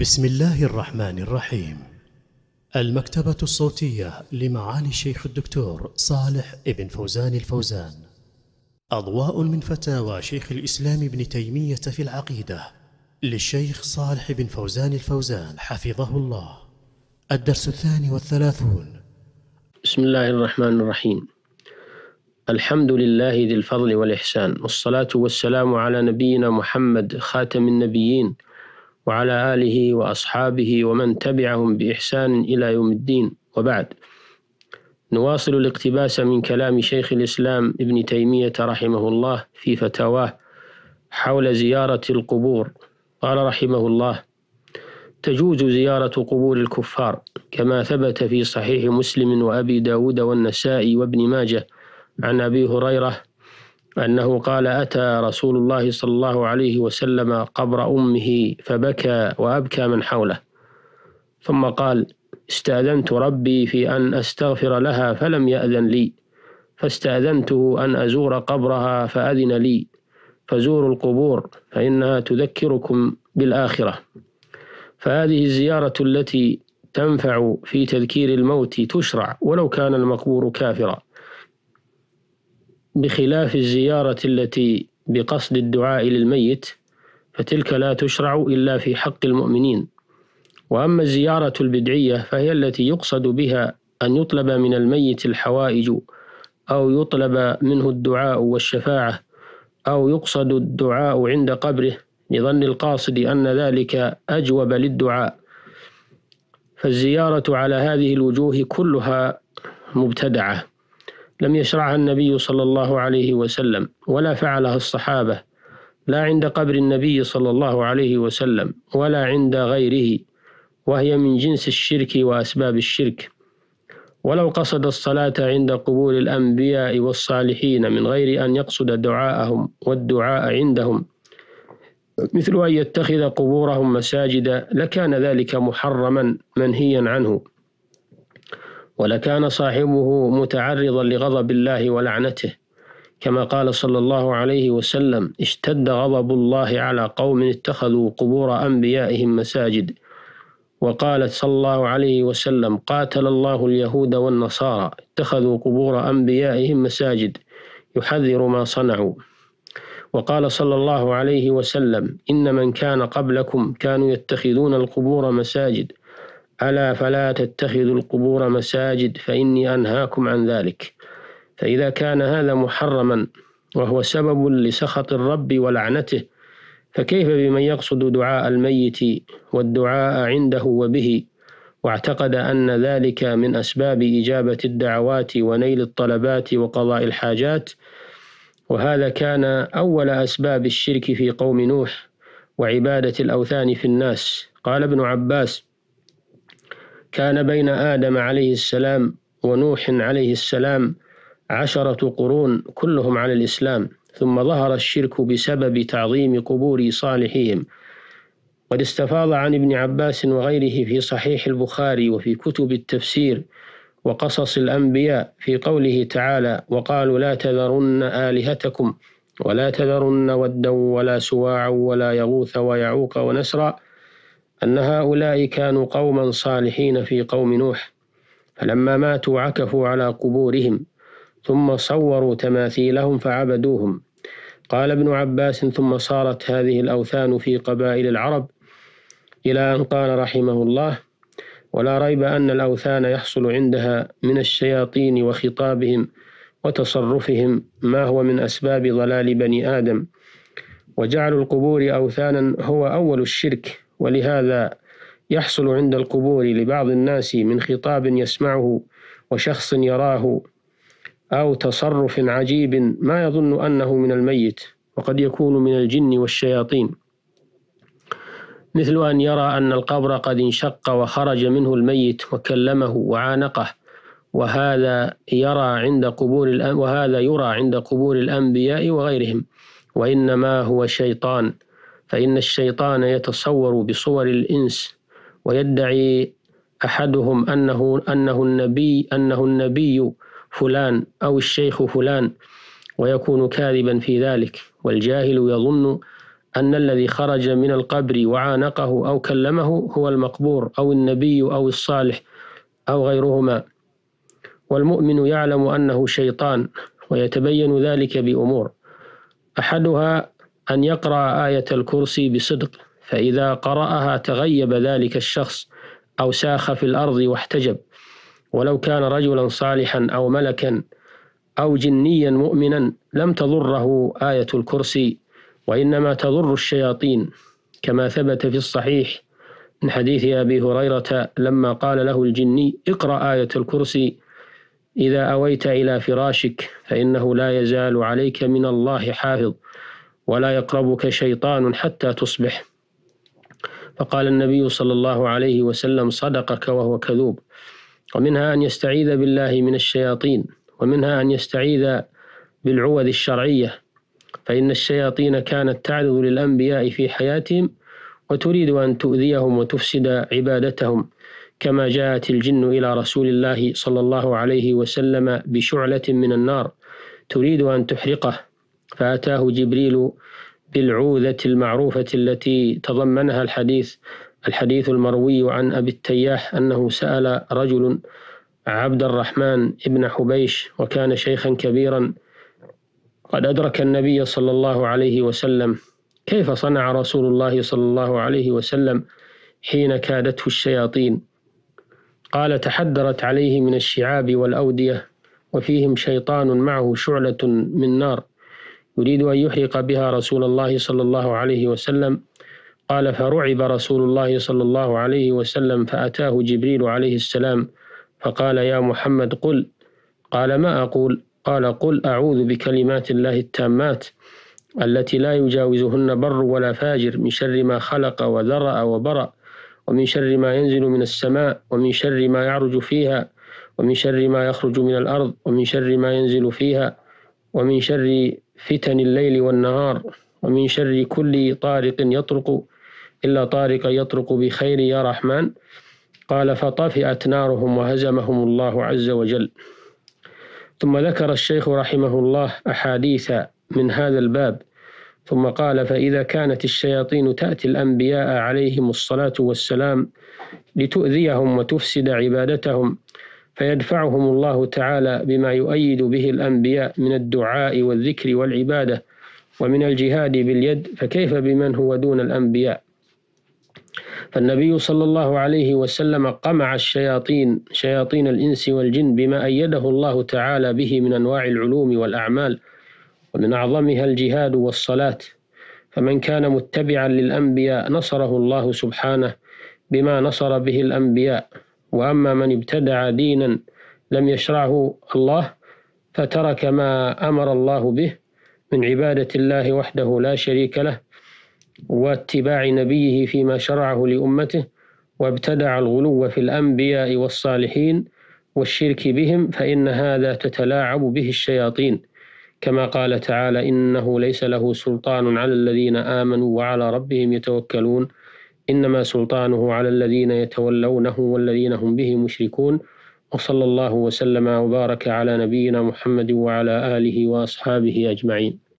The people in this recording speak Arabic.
بسم الله الرحمن الرحيم المكتبة الصوتية لمعالي الشيخ الدكتور صالح ابن فوزان الفوزان أضواء من فتاوى شيخ الإسلام ابن تيمية في العقيدة للشيخ صالح بن فوزان الفوزان حفظه الله الدرس الثاني والثلاثون بسم الله الرحمن الرحيم الحمد لله ذي الفضل والإحسان والصلاة والسلام على نبينا محمد خاتم النبيين وعلى آله وأصحابه ومن تبعهم بإحسان إلى يوم الدين وبعد نواصل الاقتباس من كلام شيخ الإسلام ابن تيمية رحمه الله في فتاواه حول زيارة القبور قال رحمه الله تجوز زيارة قبور الكفار كما ثبت في صحيح مسلم وأبي داود والنسائي وابن ماجه عن أبي هريرة أنه قال أتى رسول الله صلى الله عليه وسلم قبر أمه فبكى وأبكى من حوله ثم قال استأذنت ربي في أن أستغفر لها فلم يأذن لي فاستأذنته أن أزور قبرها فأذن لي فزوروا القبور فإنها تذكركم بالآخرة فهذه الزيارة التي تنفع في تذكير الموت تشرع ولو كان المقبور كافرًا بخلاف الزيارة التي بقصد الدعاء للميت فتلك لا تشرع إلا في حق المؤمنين وأما الزيارة البدعية فهي التي يقصد بها أن يطلب من الميت الحوائج أو يطلب منه الدعاء والشفاعة أو يقصد الدعاء عند قبره لظن القاصد أن ذلك أجوب للدعاء فالزيارة على هذه الوجوه كلها مبتدعة لم يشرعها النبي صلى الله عليه وسلم ولا فعلها الصحابة لا عند قبر النبي صلى الله عليه وسلم ولا عند غيره وهي من جنس الشرك وأسباب الشرك ولو قصد الصلاة عند قبور الأنبياء والصالحين من غير أن يقصد دعاءهم والدعاء عندهم مثل أن يتخذ قبورهم مساجد لكان ذلك محرما منهيا عنه ولكان صاحبه متعرضا لغضب الله ولعنته كما قال صلى الله عليه وسلم اشتد غضب الله على قوم اتخذوا قبور أنبيائهم مساجد وقالت صلى الله عليه وسلم قاتل الله اليهود والنصارى اتخذوا قبور أنبيائهم مساجد يحذر ما صنعوا وقال صلى الله عليه وسلم إن من كان قبلكم كانوا يتخذون القبور مساجد ألا فلا تتخذوا القبور مساجد فإني أنهاكم عن ذلك فإذا كان هذا محرما وهو سبب لسخط الرب ولعنته فكيف بمن يقصد دعاء الميت والدعاء عنده وبه واعتقد أن ذلك من أسباب إجابة الدعوات ونيل الطلبات وقضاء الحاجات وهذا كان أول أسباب الشرك في قوم نوح وعبادة الأوثان في الناس قال ابن عباس كان بين آدم عليه السلام ونوح عليه السلام عشرة قرون كلهم على الإسلام ثم ظهر الشرك بسبب تعظيم قبور صالحهم قد استفاض عن ابن عباس وغيره في صحيح البخاري وفي كتب التفسير وقصص الأنبياء في قوله تعالى وقالوا لا تذرن آلهتكم ولا تذرن ودا ولا سواعا ولا يغوث ويعوق ونسرا أن هؤلاء كانوا قوما صالحين في قوم نوح فلما ماتوا عكفوا على قبورهم ثم صوروا تماثيلهم فعبدوهم قال ابن عباس ثم صارت هذه الأوثان في قبائل العرب إلى أن قال رحمه الله ولا ريب أن الأوثان يحصل عندها من الشياطين وخطابهم وتصرفهم ما هو من أسباب ضلال بني آدم وجعل القبور أوثانا هو أول الشرك ولهذا يحصل عند القبور لبعض الناس من خطاب يسمعه وشخص يراه أو تصرف عجيب ما يظن أنه من الميت وقد يكون من الجن والشياطين مثل أن يرى أن القبر قد انشق وخرج منه الميت وكلمه وعانقه وهذا يرى عند قبور وهذا يرى عند قبور الأنبياء وغيرهم وإنما هو شيطان فإن الشيطان يتصور بصور الإنس ويدعي أحدهم أنه أنه النبي أنه النبي فلان أو الشيخ فلان ويكون كاذبا في ذلك والجاهل يظن أن الذي خرج من القبر وعانقه أو كلمه هو المقبور أو النبي أو الصالح أو غيرهما والمؤمن يعلم أنه شيطان ويتبين ذلك بأمور أحدها أن يقرأ آية الكرسي بصدق فإذا قرأها تغيب ذلك الشخص أو ساخ في الأرض واحتجب ولو كان رجلا صالحا أو ملكا أو جنيا مؤمنا لم تضره آية الكرسي وإنما تضر الشياطين كما ثبت في الصحيح من حديث أبي هريرة لما قال له الجني اقرأ آية الكرسي إذا أويت إلى فراشك فإنه لا يزال عليك من الله حافظ ولا يقربك شيطان حتى تصبح فقال النبي صلى الله عليه وسلم صدقك وهو كذوب ومنها أن يستعيذ بالله من الشياطين ومنها أن يستعيذ بالعوذ الشرعية فإن الشياطين كانت تعرض للأنبياء في حياتهم وتريد أن تؤذيهم وتفسد عبادتهم كما جاءت الجن إلى رسول الله صلى الله عليه وسلم بشعلة من النار تريد أن تحرقه فأتاه جبريل بالعوذة المعروفة التي تضمنها الحديث الحديث المروي عن أبي التياح أنه سأل رجل عبد الرحمن ابن حبيش وكان شيخا كبيرا قد أدرك النبي صلى الله عليه وسلم كيف صنع رسول الله صلى الله عليه وسلم حين كادته الشياطين قال تحدرت عليه من الشعاب والأودية وفيهم شيطان معه شعلة من نار يريد أن يحرق بها رسول الله صلى الله عليه وسلم قال فرعب رسول الله صلى الله عليه وسلم فأتاه جبريل عليه السلام فقال يا محمد قل قال ما أقول قال قل أعوذ بكلمات الله التامات التي لا يجاوزهن بر ولا فاجر من شر ما خلق وذرأ وبرأ ومن شر ما ينزل من السماء ومن شر ما يعرج فيها ومن شر ما يخرج من الأرض ومن شر ما ينزل فيها ومن شر فتن الليل والنهار ومن شر كل طارق يطرق إلا طارق يطرق بخير يا رحمن قال فطفئت نارهم وهزمهم الله عز وجل ثم ذكر الشيخ رحمه الله أحاديث من هذا الباب ثم قال فإذا كانت الشياطين تأتي الأنبياء عليهم الصلاة والسلام لتؤذيهم وتفسد عبادتهم فيدفعهم الله تعالى بما يؤيد به الأنبياء من الدعاء والذكر والعبادة ومن الجهاد باليد فكيف بمن هو دون الأنبياء فالنبي صلى الله عليه وسلم قمع الشياطين شياطين الإنس والجن بما أيده الله تعالى به من أنواع العلوم والأعمال ومن أعظمها الجهاد والصلاة فمن كان متبعا للأنبياء نصره الله سبحانه بما نصر به الأنبياء وأما من ابتدع دينا لم يشرعه الله فترك ما أمر الله به من عبادة الله وحده لا شريك له واتباع نبيه فيما شرعه لأمته وابتدع الغلو في الأنبياء والصالحين والشرك بهم فإن هذا تتلاعب به الشياطين كما قال تعالى إنه ليس له سلطان على الذين آمنوا وعلى ربهم يتوكلون إنما سلطانه على الذين يتولونه والذين هم به مشركون وصلى الله وسلم وبارك على نبينا محمد وعلى آله وأصحابه أجمعين